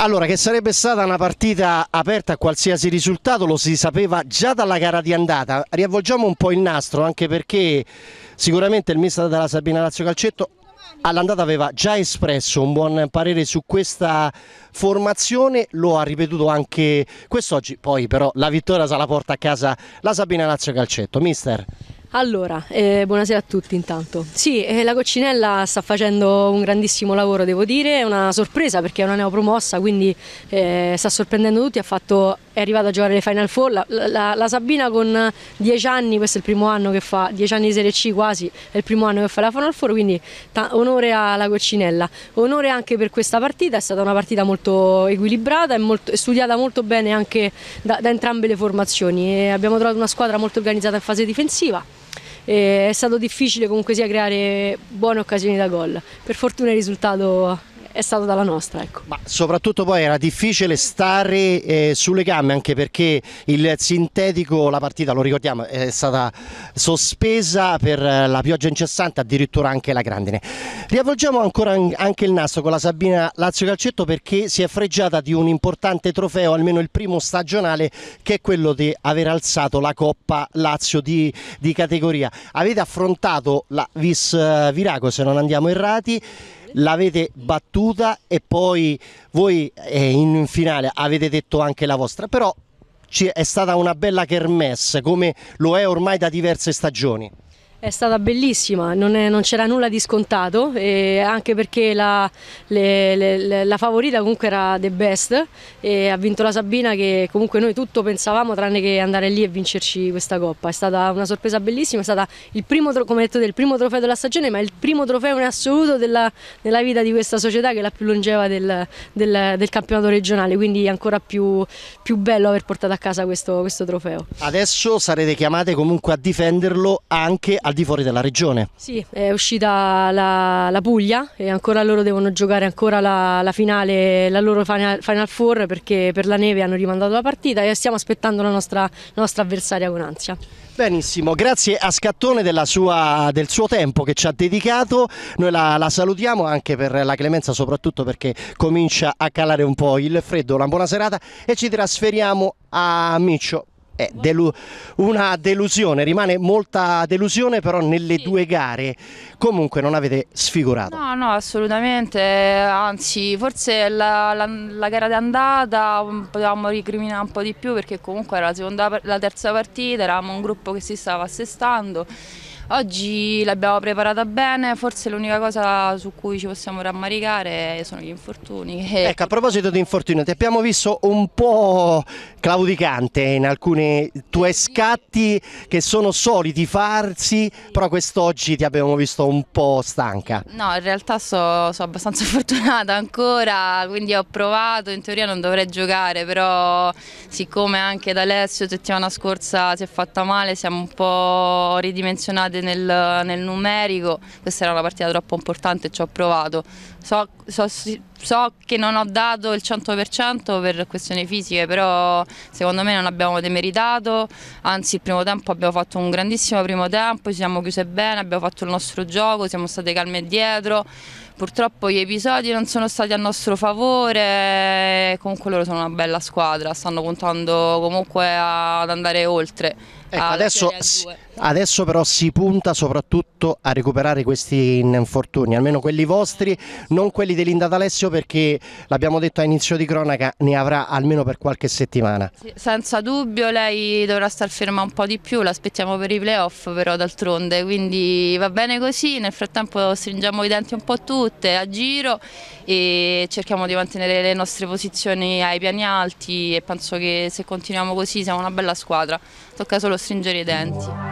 Allora, che sarebbe stata una partita aperta a qualsiasi risultato lo si sapeva già dalla gara di andata. Riavvolgiamo un po' il nastro, anche perché sicuramente il mister della Sabina Lazio Calcetto all'andata aveva già espresso un buon parere su questa formazione, lo ha ripetuto anche quest'oggi, poi però la vittoria se la porta a casa la Sabina Lazio Calcetto. Mister? Allora, eh, buonasera a tutti intanto. Sì, eh, la Coccinella sta facendo un grandissimo lavoro, devo dire, è una sorpresa perché è una neopromossa, quindi eh, sta sorprendendo tutti, fatto, è arrivata a giocare le Final Four, la, la, la Sabina con 10 anni, questo è il primo anno che fa, 10 anni di Serie C quasi, è il primo anno che fa la Final Four, quindi onore alla Coccinella, onore anche per questa partita, è stata una partita molto equilibrata e, molto, studiata molto bene anche da, da entrambe le formazioni, e abbiamo trovato una squadra molto organizzata in fase difensiva è stato difficile comunque sia creare buone occasioni da gol. Per fortuna il risultato è stata dalla nostra. Ecco. Ma soprattutto poi era difficile stare eh, sulle gambe anche perché il sintetico, la partita lo ricordiamo, è stata sospesa per eh, la pioggia incessante, addirittura anche la grandine. Riavvolgiamo ancora anche il nastro con la Sabina Lazio Calcetto perché si è freggiata di un importante trofeo, almeno il primo stagionale, che è quello di aver alzato la Coppa Lazio di, di categoria. Avete affrontato la Vis eh, Virago, se non andiamo errati, l'avete battuta e poi voi eh, in finale avete detto anche la vostra, però è stata una bella kermesse come lo è ormai da diverse stagioni. È stata bellissima, non, c'era nulla di scontato, anche perché la, le, le, la, favorita comunque era the best e ha vinto la Sabina che comunque noi tutto pensavamo tranne che andare lì e vincerci questa coppa. È stata una sorpresa bellissima, è stato il primo, come detto, il primo trofeo della stagione ma il primo trofeo in assoluto della, della vita di questa società che è la più longeva del, del, del campionato regionale, quindi ancora più, più, bello aver portato a casa questo, questo trofeo. Adesso sarete chiamate comunque a difenderlo anche a al di fuori della regione. Sì, è uscita la, la Puglia e ancora loro devono giocare ancora la, la, finale, la loro final, final Four perché per la neve hanno rimandato la partita e stiamo aspettando la nostra, la nostra avversaria con ansia. Benissimo, grazie a Scattone sua, del suo tempo che ci ha dedicato, noi la, la, salutiamo anche per la clemenza soprattutto perché comincia a calare un po' il freddo, una buona serata e ci trasferiamo a Miccio. È delu una delusione, rimane molta delusione però nelle sì. due gare, comunque non avete sfigurato. No, no, assolutamente, anzi forse la, la, la gara d'andata mm, potevamo ricriminare un po' di più perché comunque era la, seconda, la terza partita, eravamo un gruppo che si stava assestando Oggi l'abbiamo preparata bene, forse l'unica cosa su cui ci possiamo rammaricare sono gli infortuni. Ecco, a proposito di infortuni, ti abbiamo visto un po' claudicante in alcuni tuoi scatti che sono soliti farsi, però quest'oggi ti abbiamo visto un po' stanca. No, in realtà sono so abbastanza fortunata ancora, quindi ho provato, in teoria non dovrei giocare, però siccome anche da Alessio settimana scorsa si è fatta male, siamo un po' ridimensionate state nel, nel numerico, questa era una partita troppo importante, ci ho provato. So, so, so che non ho dato il 100% per questioni fisiche, però secondo me non abbiamo demeritato, anzi il primo tempo abbiamo fatto un grandissimo primo tempo, ci siamo chiuse bene, abbiamo fatto il nostro gioco, siamo state calme dietro. Purtroppo gli episodi non sono stati a nostro favore, comunque loro sono una bella squadra, stanno puntando comunque ad andare oltre. Ecco, adesso, adesso, però si punta soprattutto a recuperare questi infortuni, almeno quelli vostri, non quelli dell'Inda D'Alessio perché l'abbiamo detto a inizio di cronaca ne avrà almeno per qualche settimana. Sì, senza dubbio lei dovrà star ferma un po' di più, l'aspettiamo per i playoff però d'altronde, quindi va bene così, nel frattempo stringiamo i denti un po' tutti tutte a giro e cerchiamo di mantenere le nostre posizioni ai piani alti e penso che se continuiamo così siamo una bella squadra, tocca solo stringere i denti.